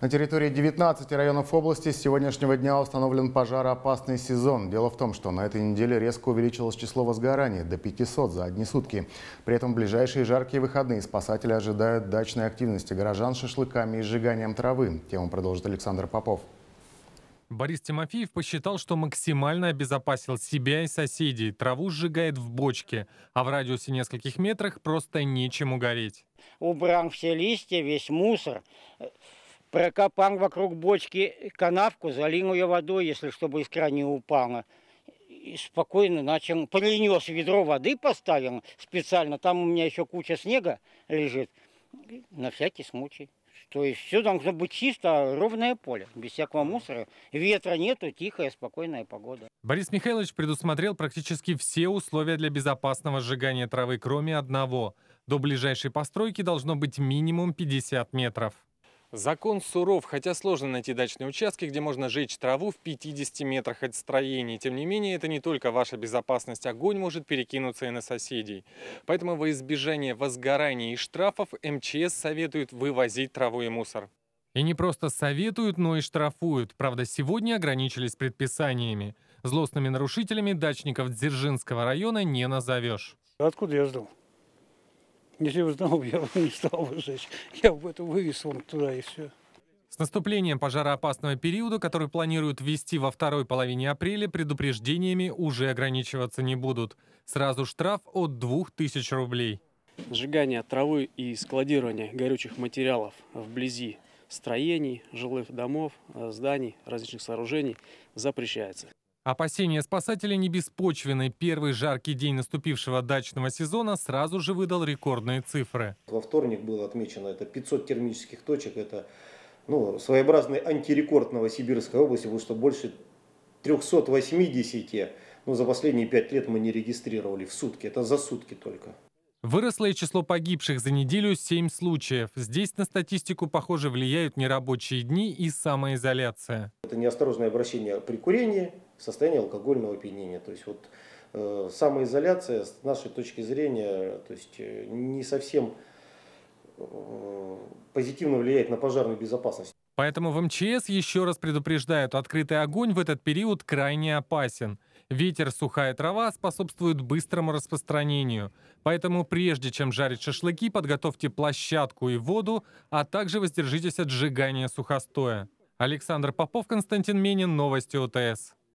На территории 19 районов области с сегодняшнего дня установлен пожароопасный сезон. Дело в том, что на этой неделе резко увеличилось число возгораний до 500 за одни сутки. При этом ближайшие жаркие выходные спасатели ожидают дачной активности горожан шашлыками и сжиганием травы. Тему продолжит Александр Попов. Борис Тимофеев посчитал, что максимально обезопасил себя и соседей. Траву сжигает в бочке, а в радиусе нескольких метрах просто нечем угореть. Убрал все листья, весь мусор. Прокопал вокруг бочки канавку, залил ее водой, если чтобы искра не упала. И спокойно начал, принес ведро воды, поставил специально. Там у меня еще куча снега лежит. На всякий случай. То есть все должно быть чисто, а ровное поле, без всякого мусора. Ветра нету, тихая, спокойная погода. Борис Михайлович предусмотрел практически все условия для безопасного сжигания травы, кроме одного. До ближайшей постройки должно быть минимум 50 метров. Закон суров, хотя сложно найти дачные участки, где можно жечь траву в 50 метрах от строений. Тем не менее, это не только ваша безопасность. Огонь может перекинуться и на соседей. Поэтому во избежание возгораний и штрафов МЧС советует вывозить траву и мусор. И не просто советуют, но и штрафуют. Правда, сегодня ограничились предписаниями. Злостными нарушителями дачников Дзержинского района не назовешь. Откуда я ждал? Если бы знал, я бы не стал бы жечь. Я бы это вывез вон туда и все. С наступлением пожароопасного периода, который планируют ввести во второй половине апреля, предупреждениями уже ограничиваться не будут. Сразу штраф от 2000 рублей. Сжигание травы и складирование горючих материалов вблизи строений, жилых домов, э, зданий, различных сооружений запрещается. Опасения спасателя не беспочвены. Первый жаркий день наступившего дачного сезона сразу же выдал рекордные цифры. Во вторник было отмечено это 500 термических точек. Это ну, своеобразный антирекорд Новосибирской области, потому что больше 380 ну, за последние пять лет мы не регистрировали в сутки. Это за сутки только. Выросло и число погибших за неделю 7 случаев. Здесь на статистику, похоже, влияют нерабочие дни и самоизоляция. Это неосторожное обращение при курении, состояние алкогольного опьянения. То есть вот э, самоизоляция с нашей точки зрения то есть, э, не совсем э, позитивно влияет на пожарную безопасность. Поэтому в МЧС еще раз предупреждают, открытый огонь в этот период крайне опасен. Ветер, сухая трава способствуют быстрому распространению. Поэтому прежде чем жарить шашлыки, подготовьте площадку и воду, а также воздержитесь от сжигания сухостоя. Александр Попов, Константин Менин, Новости ОТС.